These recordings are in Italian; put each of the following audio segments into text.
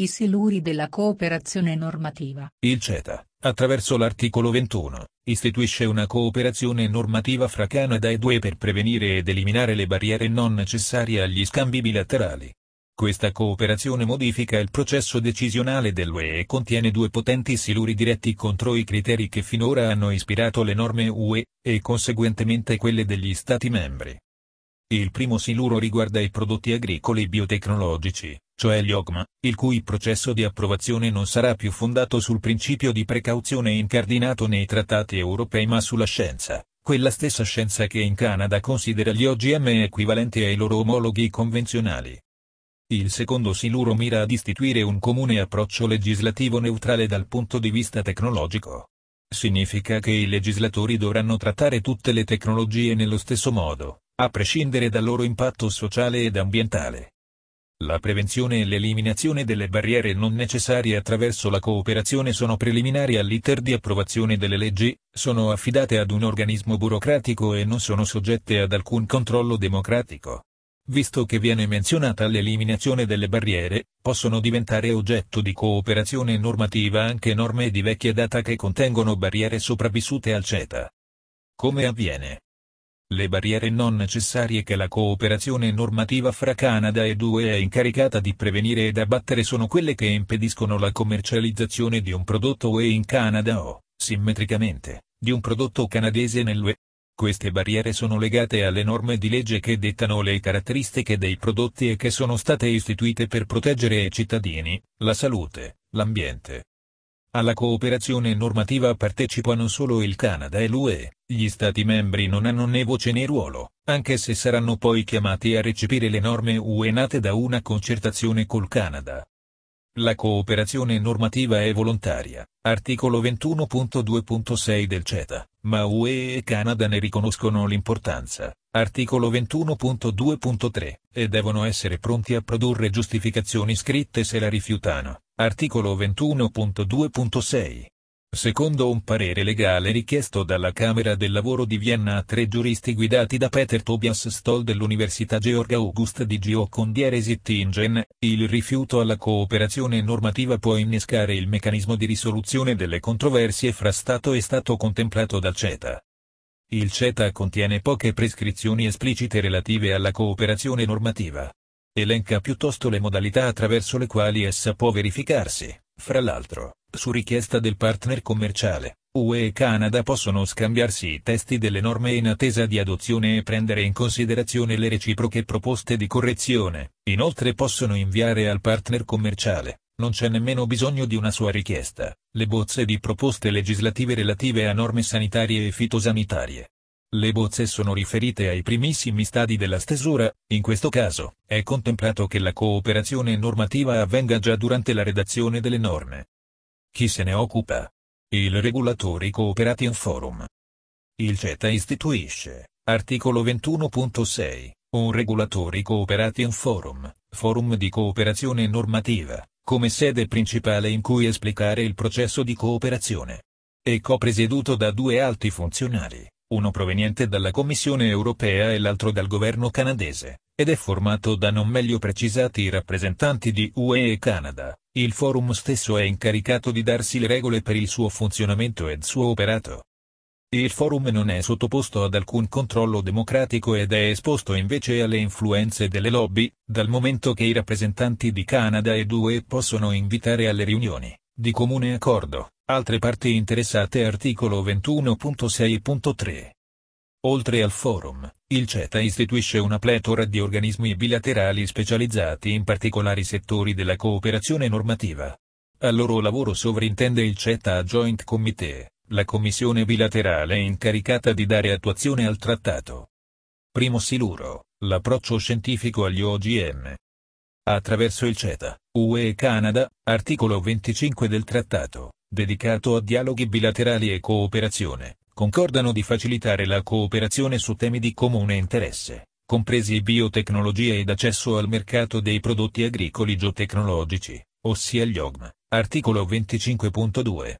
i siluri della cooperazione normativa. Il CETA, attraverso l'articolo 21, istituisce una cooperazione normativa fra Canada e due per prevenire ed eliminare le barriere non necessarie agli scambi bilaterali. Questa cooperazione modifica il processo decisionale dell'UE e contiene due potenti siluri diretti contro i criteri che finora hanno ispirato le norme UE, e conseguentemente quelle degli Stati membri. Il primo siluro riguarda i prodotti agricoli biotecnologici, cioè l'IOGMA, il cui processo di approvazione non sarà più fondato sul principio di precauzione incardinato nei trattati europei ma sulla scienza, quella stessa scienza che in Canada considera gli OGM equivalenti ai loro omologhi convenzionali. Il secondo siluro mira ad istituire un comune approccio legislativo neutrale dal punto di vista tecnologico. Significa che i legislatori dovranno trattare tutte le tecnologie nello stesso modo, a prescindere dal loro impatto sociale ed ambientale. La prevenzione e l'eliminazione delle barriere non necessarie attraverso la cooperazione sono preliminari all'iter di approvazione delle leggi, sono affidate ad un organismo burocratico e non sono soggette ad alcun controllo democratico. Visto che viene menzionata l'eliminazione delle barriere, possono diventare oggetto di cooperazione normativa anche norme di vecchia data che contengono barriere sopravvissute al CETA. Come avviene? le barriere non necessarie che la cooperazione normativa fra Canada ed UE è incaricata di prevenire ed abbattere sono quelle che impediscono la commercializzazione di un prodotto UE in Canada o, simmetricamente, di un prodotto canadese nell'UE. Queste barriere sono legate alle norme di legge che dettano le caratteristiche dei prodotti e che sono state istituite per proteggere i cittadini, la salute, l'ambiente, alla cooperazione normativa partecipano solo il Canada e l'UE, gli Stati membri non hanno né voce né ruolo, anche se saranno poi chiamati a recepire le norme UE nate da una concertazione col Canada. La cooperazione normativa è volontaria, articolo 21.2.6 del CETA, ma UE e Canada ne riconoscono l'importanza articolo 21.2.3, e devono essere pronti a produrre giustificazioni scritte se la rifiutano, articolo 21.2.6. Secondo un parere legale richiesto dalla Camera del Lavoro di Vienna a tre giuristi guidati da Peter Tobias Stoll dell'Università Georg August di Gio Condiere Sittingen, il rifiuto alla cooperazione normativa può innescare il meccanismo di risoluzione delle controversie fra Stato e Stato contemplato dal CETA. Il CETA contiene poche prescrizioni esplicite relative alla cooperazione normativa. Elenca piuttosto le modalità attraverso le quali essa può verificarsi, fra l'altro, su richiesta del partner commerciale. UE e Canada possono scambiarsi i testi delle norme in attesa di adozione e prendere in considerazione le reciproche proposte di correzione, inoltre possono inviare al partner commerciale, non c'è nemmeno bisogno di una sua richiesta, le bozze di proposte legislative relative a norme sanitarie e fitosanitarie. Le bozze sono riferite ai primissimi stadi della stesura, in questo caso, è contemplato che la cooperazione normativa avvenga già durante la redazione delle norme. Chi se ne occupa? Il Regulatori Cooperati Forum. Il CETA istituisce, articolo 21.6, un Regulatori Cooperati Forum, forum di cooperazione normativa, come sede principale in cui esplicare il processo di cooperazione. È copresieduto da due alti funzionari, uno proveniente dalla Commissione europea e l'altro dal governo canadese, ed è formato da non meglio precisati rappresentanti di UE e Canada. Il forum stesso è incaricato di darsi le regole per il suo funzionamento ed suo operato il forum non è sottoposto ad alcun controllo democratico ed è esposto invece alle influenze delle lobby, dal momento che i rappresentanti di Canada e UE possono invitare alle riunioni, di comune accordo, altre parti interessate articolo 21.6.3. Oltre al forum, il CETA istituisce una pletora di organismi bilaterali specializzati in particolari settori della cooperazione normativa. Al loro lavoro sovrintende il CETA Joint Committee, la commissione bilaterale è incaricata di dare attuazione al trattato. Primo siluro, l'approccio scientifico agli OGM. Attraverso il CETA, UE e Canada, articolo 25 del trattato, dedicato a dialoghi bilaterali e cooperazione, concordano di facilitare la cooperazione su temi di comune interesse, compresi biotecnologie ed accesso al mercato dei prodotti agricoli geotecnologici, ossia gli OGM, articolo 25.2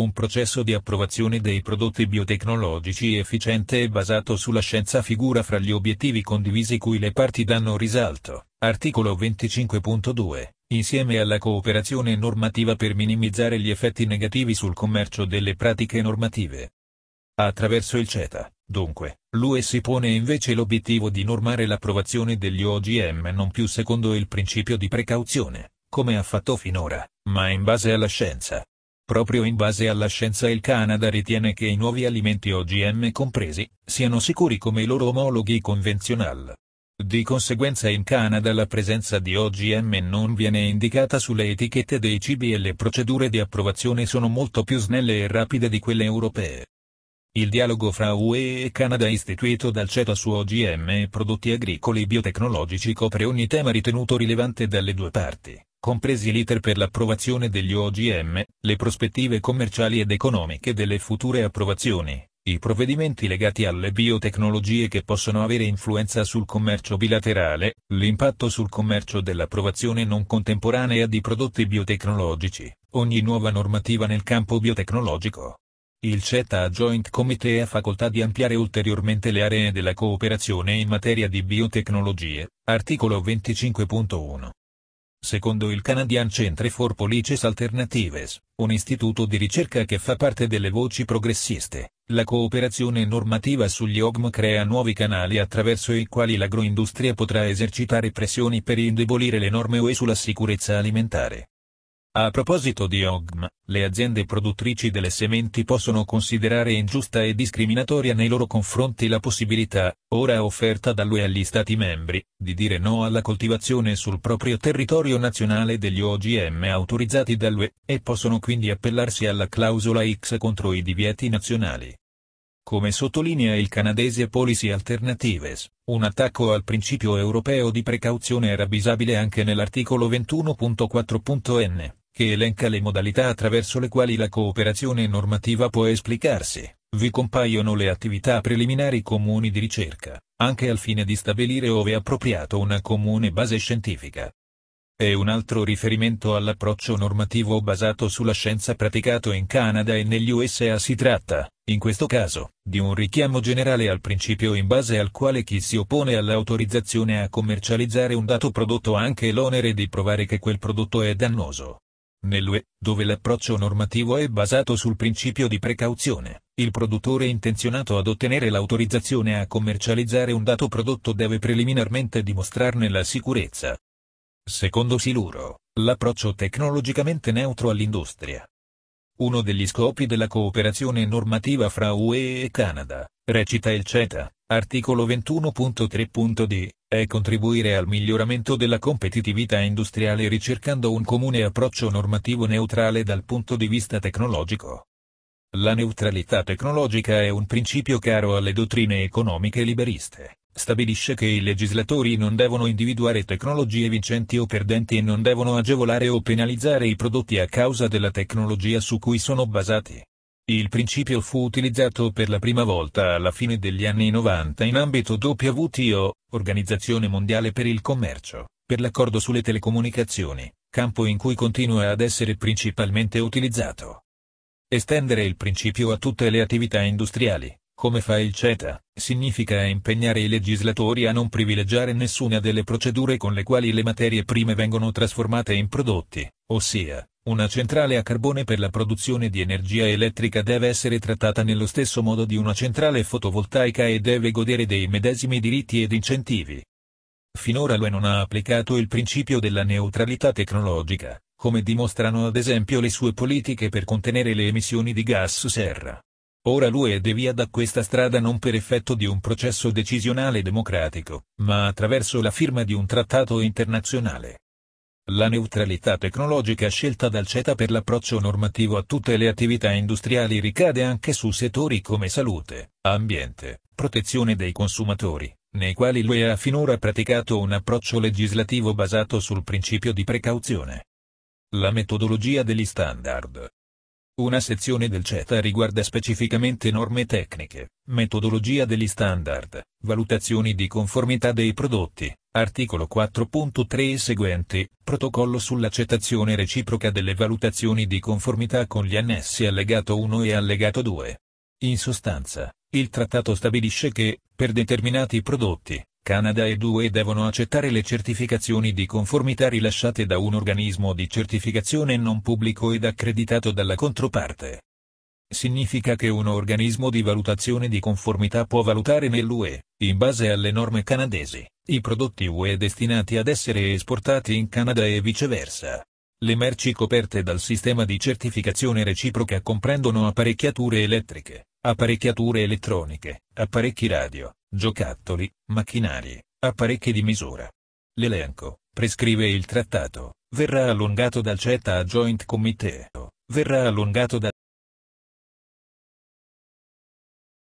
un processo di approvazione dei prodotti biotecnologici efficiente e basato sulla scienza figura fra gli obiettivi condivisi cui le parti danno risalto. Articolo 25.2 insieme alla cooperazione normativa per minimizzare gli effetti negativi sul commercio delle pratiche normative. Attraverso il CETA, dunque, l'UE si pone invece l'obiettivo di normare l'approvazione degli OGM non più secondo il principio di precauzione, come ha fatto finora, ma in base alla scienza, Proprio in base alla scienza il Canada ritiene che i nuovi alimenti OGM compresi, siano sicuri come i loro omologhi convenzional. Di conseguenza in Canada la presenza di OGM non viene indicata sulle etichette dei cibi e le procedure di approvazione sono molto più snelle e rapide di quelle europee. Il dialogo fra UE e Canada istituito dal CETA su OGM e prodotti agricoli biotecnologici copre ogni tema ritenuto rilevante dalle due parti, compresi l'iter per l'approvazione degli OGM, le prospettive commerciali ed economiche delle future approvazioni, i provvedimenti legati alle biotecnologie che possono avere influenza sul commercio bilaterale, l'impatto sul commercio dell'approvazione non contemporanea di prodotti biotecnologici, ogni nuova normativa nel campo biotecnologico il CETA Joint Committee ha facoltà di ampliare ulteriormente le aree della cooperazione in materia di biotecnologie, articolo 25.1. Secondo il Canadian Centre for Policies Alternatives, un istituto di ricerca che fa parte delle voci progressiste, la cooperazione normativa sugli OGM crea nuovi canali attraverso i quali l'agroindustria potrà esercitare pressioni per indebolire le norme UE sulla sicurezza alimentare. A proposito di OGM, le aziende produttrici delle sementi possono considerare ingiusta e discriminatoria nei loro confronti la possibilità, ora offerta dall'UE agli Stati membri, di dire no alla coltivazione sul proprio territorio nazionale degli OGM autorizzati dall'UE, e possono quindi appellarsi alla clausola X contro i divieti nazionali. Come sottolinea il canadese Policy Alternatives, un attacco al principio europeo di precauzione era visibile anche nell'articolo 21.4.n che elenca le modalità attraverso le quali la cooperazione normativa può esplicarsi, vi compaiono le attività preliminari comuni di ricerca, anche al fine di stabilire ove appropriato una comune base scientifica. E un altro riferimento all'approccio normativo basato sulla scienza praticato in Canada e negli USA si tratta, in questo caso, di un richiamo generale al principio in base al quale chi si oppone all'autorizzazione a commercializzare un dato prodotto ha anche l'onere di provare che quel prodotto è dannoso. Nell'UE, dove l'approccio normativo è basato sul principio di precauzione, il produttore intenzionato ad ottenere l'autorizzazione a commercializzare un dato prodotto deve preliminarmente dimostrarne la sicurezza. Secondo Siluro, l'approccio tecnologicamente neutro all'industria. Uno degli scopi della cooperazione normativa fra UE e Canada, recita il CETA, articolo 21.3.d, è contribuire al miglioramento della competitività industriale ricercando un comune approccio normativo neutrale dal punto di vista tecnologico. La neutralità tecnologica è un principio caro alle dottrine economiche liberiste. Stabilisce che i legislatori non devono individuare tecnologie vincenti o perdenti e non devono agevolare o penalizzare i prodotti a causa della tecnologia su cui sono basati. Il principio fu utilizzato per la prima volta alla fine degli anni 90 in ambito WTO, Organizzazione Mondiale per il Commercio, per l'accordo sulle telecomunicazioni, campo in cui continua ad essere principalmente utilizzato. Estendere il principio a tutte le attività industriali, come fa il CETA, significa impegnare i legislatori a non privilegiare nessuna delle procedure con le quali le materie prime vengono trasformate in prodotti, ossia, una centrale a carbone per la produzione di energia elettrica deve essere trattata nello stesso modo di una centrale fotovoltaica e deve godere dei medesimi diritti ed incentivi. Finora l'UE non ha applicato il principio della neutralità tecnologica, come dimostrano ad esempio le sue politiche per contenere le emissioni di gas serra. Ora l'UE devia da questa strada non per effetto di un processo decisionale democratico, ma attraverso la firma di un trattato internazionale. La neutralità tecnologica scelta dal CETA per l'approccio normativo a tutte le attività industriali ricade anche su settori come salute, ambiente, protezione dei consumatori, nei quali l'UE ha finora praticato un approccio legislativo basato sul principio di precauzione. La metodologia degli standard. Una sezione del CETA riguarda specificamente norme tecniche, metodologia degli standard, valutazioni di conformità dei prodotti, Articolo 4.3 e seguente, protocollo sull'accettazione reciproca delle valutazioni di conformità con gli annessi allegato 1 e allegato 2. In sostanza, il trattato stabilisce che, per determinati prodotti, Canada e UE devono accettare le certificazioni di conformità rilasciate da un organismo di certificazione non pubblico ed accreditato dalla controparte. Significa che un organismo di valutazione di conformità può valutare nell'UE, in base alle norme canadesi, i prodotti UE destinati ad essere esportati in Canada e viceversa. Le merci coperte dal sistema di certificazione reciproca comprendono apparecchiature elettriche, apparecchiature elettroniche, apparecchi radio, giocattoli, macchinari, apparecchi di misura. L'elenco, prescrive il trattato, verrà allungato dal CETA a Joint Committee, verrà allungato dal